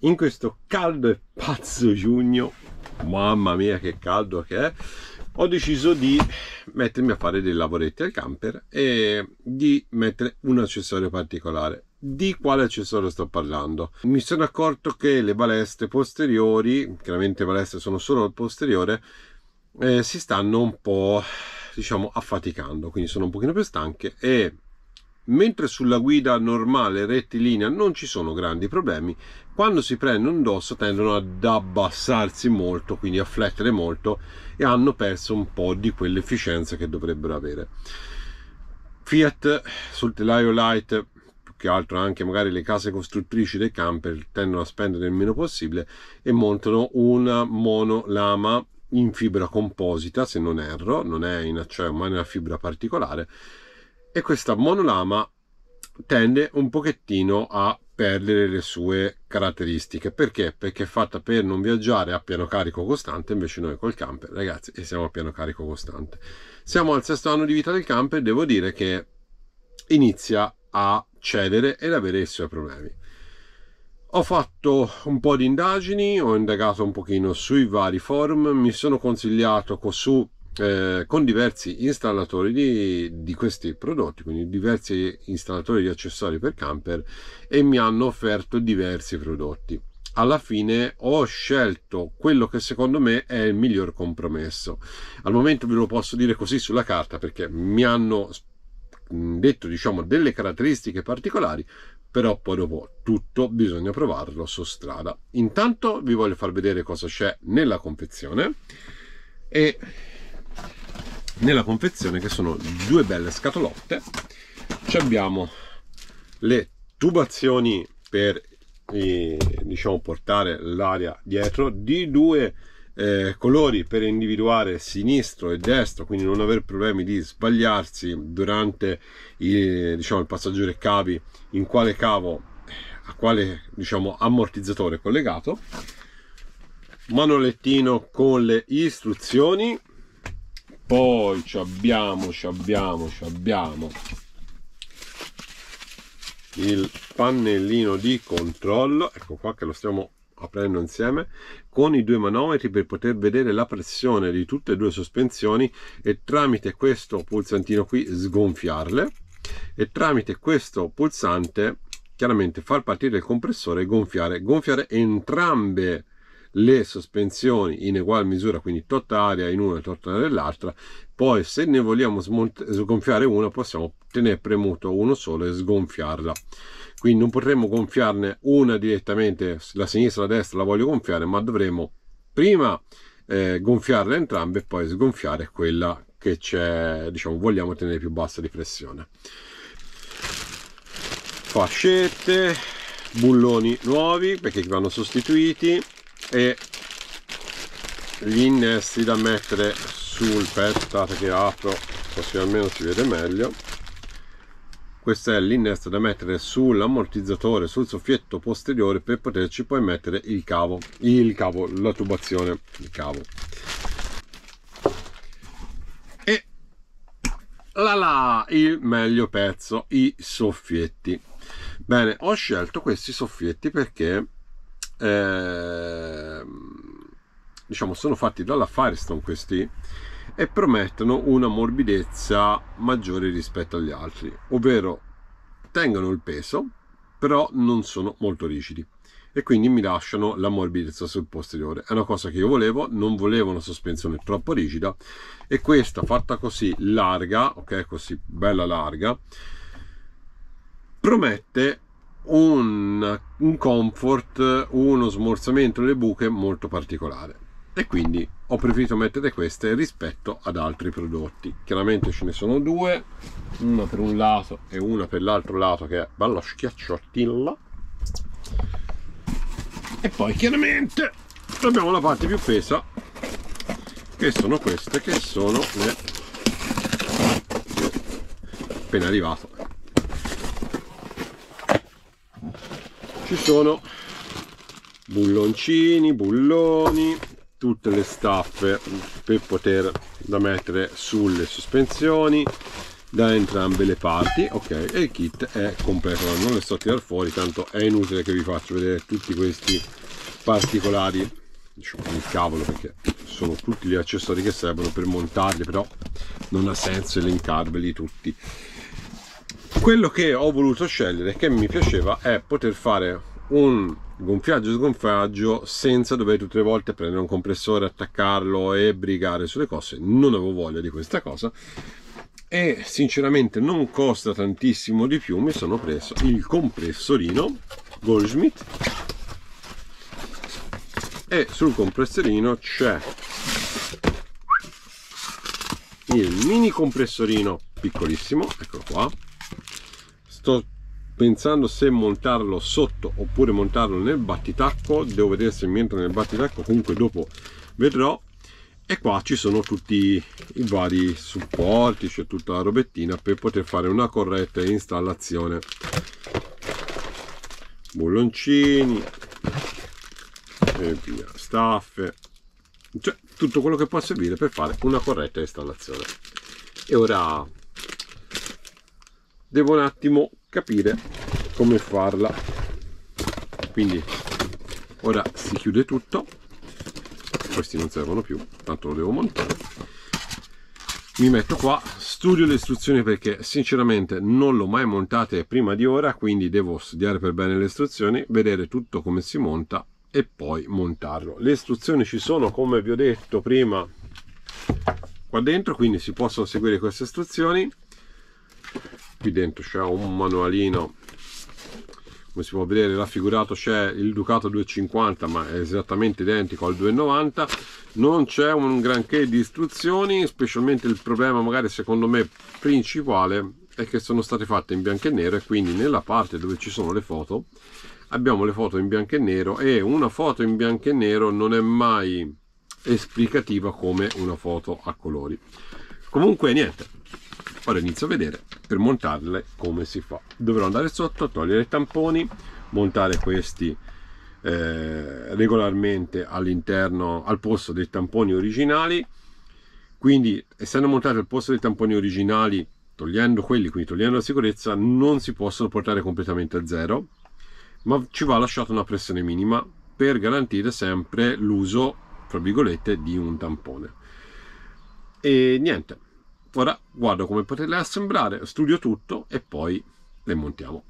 in questo caldo e pazzo giugno mamma mia che caldo che è ho deciso di mettermi a fare dei lavoretti al camper e di mettere un accessorio particolare di quale accessorio sto parlando mi sono accorto che le balestre posteriori chiaramente le balestre sono solo al posteriore eh, si stanno un po' diciamo affaticando quindi sono un pochino più stanche e Mentre sulla guida normale rettilinea non ci sono grandi problemi, quando si prendono un dosso tendono ad abbassarsi molto, quindi a flettere molto e hanno perso un po' di quell'efficienza che dovrebbero avere. Fiat sul telaio light che altro anche magari le case costruttrici dei camper tendono a spendere il meno possibile e montano una monolama in fibra composita se non erro non è in acciaio ma è una fibra particolare e questa monolama tende un pochettino a perdere le sue caratteristiche perché perché è fatta per non viaggiare a piano carico costante invece noi col camper ragazzi e siamo a piano carico costante siamo al sesto anno di vita del camper devo dire che inizia a cedere ed avere i suoi problemi ho fatto un po' di indagini, ho indagato un pochino sui vari forum, mi sono consigliato su eh, con diversi installatori di, di, questi prodotti, quindi diversi installatori di accessori per camper e mi hanno offerto diversi prodotti. Alla fine ho scelto quello che secondo me è il miglior compromesso. Al momento ve lo posso dire così sulla carta perché mi hanno mm, detto diciamo delle caratteristiche particolari però poi dopo tutto bisogna provarlo su strada intanto vi voglio far vedere cosa c'è nella confezione e nella confezione che sono due belle scatolotte Ci abbiamo le tubazioni per eh, diciamo portare l'aria dietro di due eh, colori per individuare sinistro e destro quindi non avere problemi di sbagliarsi durante il, diciamo, il passaggio dei cavi in quale cavo a quale diciamo ammortizzatore collegato manolettino con le istruzioni poi ci abbiamo ci abbiamo ci abbiamo il pannellino di controllo ecco qua che lo stiamo aprendo insieme con i due manometri per poter vedere la pressione di tutte e due sospensioni e tramite questo pulsantino qui sgonfiarle e tramite questo pulsante chiaramente far partire il compressore e gonfiare gonfiare entrambe le sospensioni in ugual misura, quindi tot aria in una e tot aria nell'altra, poi se ne vogliamo sgonfiare una possiamo tenere premuto uno solo e sgonfiarla. Quindi non potremmo gonfiarne una direttamente, la sinistra e la destra la voglio gonfiare, ma dovremo prima eh, gonfiarle entrambe e poi sgonfiare quella che c'è, diciamo, vogliamo tenere più bassa di pressione. Fascette, bulloni nuovi perché vanno sostituiti e gli innesti da mettere sul aspettate ah, che apro così almeno si vede meglio questo è l'innesto da mettere sull'ammortizzatore sul soffietto posteriore per poterci poi mettere il cavo il cavo la tubazione il cavo e la la il meglio pezzo i soffietti bene ho scelto questi soffietti perché Ehm, diciamo sono fatti dalla Firestone questi e promettono una morbidezza maggiore rispetto agli altri, ovvero tengono il peso però non sono molto rigidi e quindi mi lasciano la morbidezza sul posteriore è una cosa che io volevo non volevo una sospensione troppo rigida e questa fatta così larga ok così bella larga promette un, un comfort, uno smorzamento delle buche molto particolare e quindi ho preferito mettere queste rispetto ad altri prodotti chiaramente ce ne sono due una per un lato e una per l'altro lato che è bella schiacciatilla e poi chiaramente abbiamo la parte più pesa che sono queste che sono le appena arrivato ci sono bulloncini bulloni tutte le staffe per poter da mettere sulle sospensioni da entrambe le parti ok e il kit è completo non le sto a tirare fuori tanto è inutile che vi faccio vedere tutti questi particolari diciamo il cavolo perché sono tutti gli accessori che servono per montarli però non ha senso elencarveli tutti quello che ho voluto scegliere che mi piaceva è poter fare un gonfiaggio e sgonfiaggio senza dover tutte le volte prendere un compressore, attaccarlo e brigare sulle cose. Non avevo voglia di questa cosa e sinceramente non costa tantissimo di più. Mi sono preso il compressorino Goldschmidt e sul compressorino c'è il mini compressorino piccolissimo, eccolo qua sto pensando se montarlo sotto oppure montarlo nel battitacco devo vedere se mi entra nel battitacco comunque dopo vedrò e qua ci sono tutti i vari supporti c'è tutta la robettina per poter fare una corretta installazione bulloncini e via staffe cioè tutto quello che può servire per fare una corretta installazione e ora devo un attimo capire come farla quindi ora si chiude tutto questi non servono più tanto lo devo montare mi metto qua studio le istruzioni perché sinceramente non l'ho mai montate prima di ora quindi devo studiare per bene le istruzioni vedere tutto come si monta e poi montarlo le istruzioni ci sono come vi ho detto prima qua dentro quindi si possono seguire queste istruzioni qui dentro c'è un manualino come si può vedere raffigurato c'è il Ducato 250 ma è esattamente identico al 290 non c'è un granché di istruzioni specialmente il problema magari secondo me principale è che sono state fatte in bianco e nero e quindi nella parte dove ci sono le foto abbiamo le foto in bianco e nero e una foto in bianco e nero non è mai esplicativa come una foto a colori comunque niente ora inizio a vedere per montarle come si fa dovrò andare sotto togliere i tamponi montare questi eh, regolarmente all'interno al posto dei tamponi originali quindi essendo montati al posto dei tamponi originali togliendo quelli quindi togliendo la sicurezza non si possono portare completamente a zero ma ci va lasciata una pressione minima per garantire sempre l'uso fra virgolette di un tampone e niente Ora guardo come poterle assemblare, studio tutto e poi le montiamo.